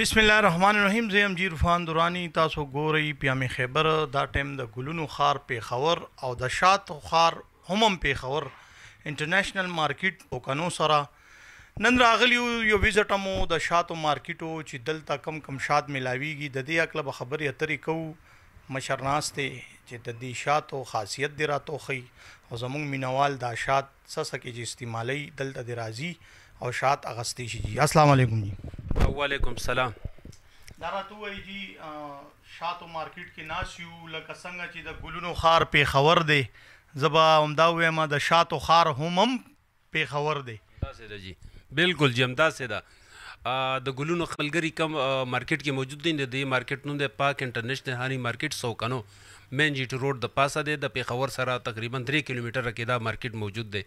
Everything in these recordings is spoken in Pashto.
بسم الله الرحمن الرحیم زه ام جیر فان دورانی تاسو ګورئ پیامه خیبر دا ټیم د ګلونو خار په خبر او د شات خار همم په خبر انټرنیشنل مارکیټ او کانو سره نن راغلی یو ویزټ مو د شاتو مارکیټو چې دلته کم کم شات ملاویږي د دې اکلب خبرې اترې کو مشرناسته چې د دې شاتو خاصیت دی راتو خي او زمونږ مینوال دا شات سسکه چې استعمالي دلته دی راځي او شات اغستې شي السلام علیکم جی وعلیکم السلام دا راته وایي جی شاتو مارکیټ کې ناس یو لکه څنګه چې د ګلونو خار په خبر دی زبا همدا وایم د شاتو خار همم په خبر دی تاسو دی جی بالکل جمدا سي دا د ګلونو خلګری کم مارکیټ کې موجود دي د مارکیټ نوم د پاک انټرنیشنل هاني مارکیټ سوکانو مین جی ټی روډ د پاسه دی د پیښور سره تقریبا 3 کیلومتر کې دا مارکیټ موجود دی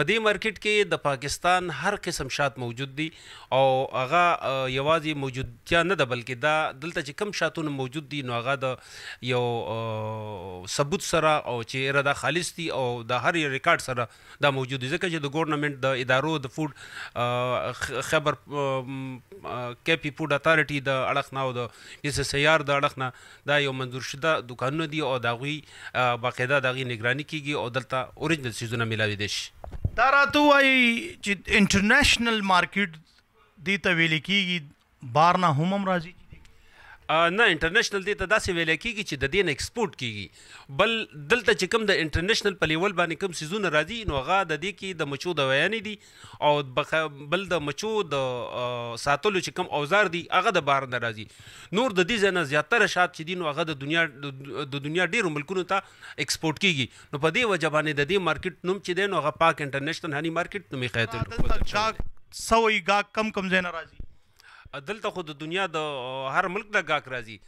په دې مارکیټ کې د پاکستان هر قسم شات موجود دي او هغه یوازې موجودتیا نه ده بلکې دا دلته چې کم شاتونه موجود دي نو هغه د یو ثبوت سره او چې اراده خالص دي او د هر ریکارډ سره دا موجود دي ځکه چې د ګورنمنت د ادارو د فود خبر کیپی فود اتارټي د اړخنا او د اس اس ار د اړخنا دا یو منظور شده دکانونه دي او دا غوي باقاعده دغه نگرانی کیږي او دلته اوریجنل سیزونه ملاوي دي دا راته وایي چې انټرنیشنل مارکیټ دې ته ویل کېږي بار نه هم هم راځي نه انټرنیشنل دې ته داسې ویل کیږي چې د دین ایکسپورت کیږي بل دلته چې کوم د انټرنیشنل په لیول باندې کوم سيزونه راځي نو هغه د دې کې د مچو د ویانې دي او بل د مچو د ساتلو چې کوم اوزار دي هغه د بار نه راځي نور د دې ځنه زیاتره شات چې دین هغه د دنیا د دنیا ډیرو ملکونو ته ایکسپورت کیږي نو په دې وجه باندې د دې مارکیټ نوم چې دین هغه پاک انټرنیشنل هني مارکیټ نومي خیته سوې گا کم کم زینا راځي دلته خو د دنیا د هر ملک نه گاک راځي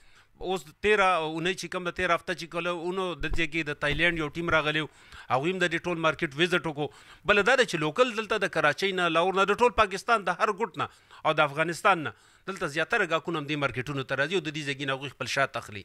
اوس 13 اونۍ چې کوم د 13 هفته چې کله اونو د دې کې د تایلند یو ټیم راغلی او هم د ټول مارکیټ ویزټ وکړو بل دا چې لوکل دلته د کراچۍ نه لاور نه د ټول پاکستان د هر ګټ نه او د افغانستان نه دلته زیاتره گاکونه د مارکیټونو ته راځي او د دې ځګینه غوښ خپل شات اخلي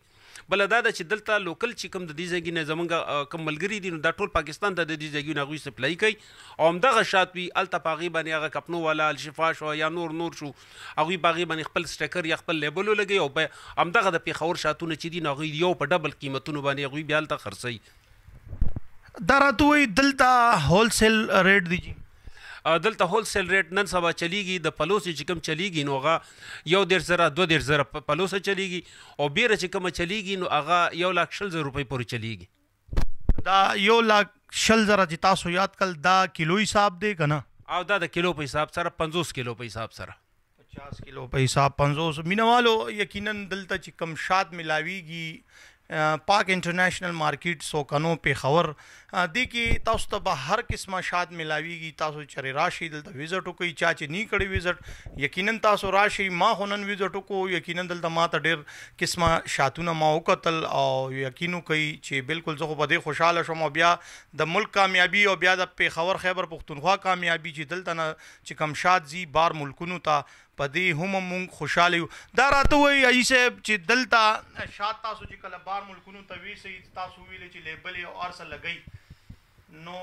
بل دا چې دلته لوکل چې کم د دې ځګینه زمونږ کم ملګری دي نو دا ټول پاکستان ته د دې ځګینه غوښ سپلای کوي او همدغه شات وی الته پاغي باندې هغه کپنو والا الشفا شو یا نور نور شو هغه باغي باندې خپل سټیکر یا خپل لیبل لګي او په همدغه د پیښور شاتونه چې دي نو غي یو په ډبل قیمتونو باندې غوي بیا الته خرڅي دا راتوي دلته هولسیل ریټ دي دلته هول سیل ریټ نن سبا چلیږي د پلوس چې کوم چلیږي نو هغه یو ډیر زره دو ډیر زره پلوس چلیږي او بیره چې کوم چلیږي نو هغه یو لک شل زره روپۍ پورې چلیږي دا یو لک شل زره چې تاسو یاد کړل دا کیلو حساب دی کنه او دا د کیلو په حساب سره 50 کیلو په حساب سره 50 کیلو په حساب 50 مینوالو یقینا دلته چې کم شات ملاویږي پاک انټرنیشنل مارکیټ سوکنو پیښور د کی تاسو ته به هر قسمه شاد ملاويږي تاسو چرې راشي دلته ویزټ کوي چا چې نې کړی ویزټ یقینا تاسو راشي ما هونن ویزټ کو یقینا دلته ما ته ډیر قسمه شاتونه ما وکتل او یقینو کوي چې بالکل زه په دې خوشاله شوم بیا د ملک کامیابی او بیا د پیښور خیبر پختونخوا کامیابی چې دلته چې کم شاد زی بار ملکونو ته پدې هم مونږ خوشاله یو دا راته وایي ای صاحب چې دلته شات تاسو چې کله بار ملکونو ته وی سي تاسو ویل چې لیبل او ارس لګي نو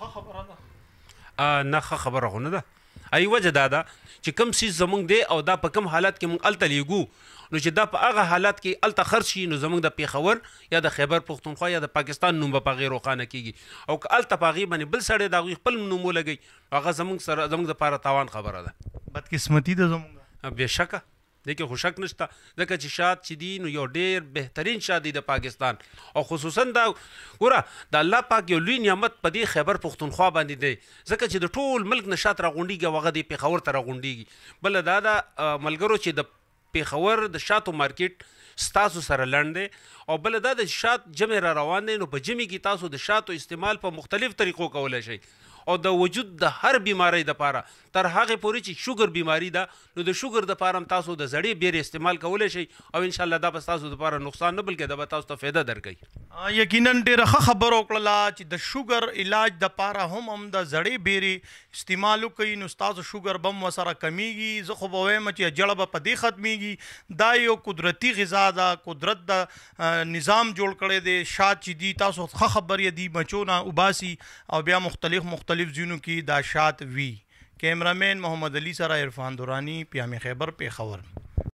خه خبره ده ا نه خبره غو نه ده ای وجه دا ده چې کم سیس زمونږ دی او دا په کم حالت کې مونږ الته لیګو نو چې دا په هغه حالت کې الته خرج شي نو زمونږ د پیښور یا د خیبر پښتونخوا یا د پاکستان نوم په غیر روخانه کیږي او که الته په غیبه بل سړی دا خپل نوم ولګي هغه زمونږ سره زمونږ د پاره تاوان خبره ده بدقسمتي ده زمونږ بهشکه دغه خوشک نشته دغه چې شاد چې دین یو ډیر بهترین شادي د پاکستان او خصوصا دا ګوره د الله پاک یو لوی نعمت په دې خیبر پښتونخوا باندې دی ځکه چې د ټول ملک نشات راغونډيږي وغه د پیښور ته راغونډيږي بل دا دا ملګرو چې د پیښور د شاتو مارکیټ ستاسو سره لاندې او بل دا د شات جمع را روان دي نو په جمی کې تاسو د شاتو استعمال په مختلف طریقو کولای شئ او د وجود د هر بیماری د پاره تر هغه پورې چې شوګر بیماری ده نو د شوګر د پاره تاسو د زړې بیر استعمال کولای شئ او ان شاء الله دا به تاسو د پاره نقصان نه بلکې دا به تاسو ته فایده درکړي یقینا ډیره خبر وکړه چې د شوګر علاج د پاره هم هم د زړې بیري استعمال کوي نو تاسو شوګر بم وسره کمیږي زه خو وایم چې جړب په دې ختميږي دا یو قدرتي غذا ده قدرت د نظام جوړ کړي دي شاد چې دي تاسو خبر یې دي بچونه وباسي او بیا مختلف مختلف زینو کې دا شات وی کیمرامین محمد علي سره عرفان دورانی پیامه خیبر پیښور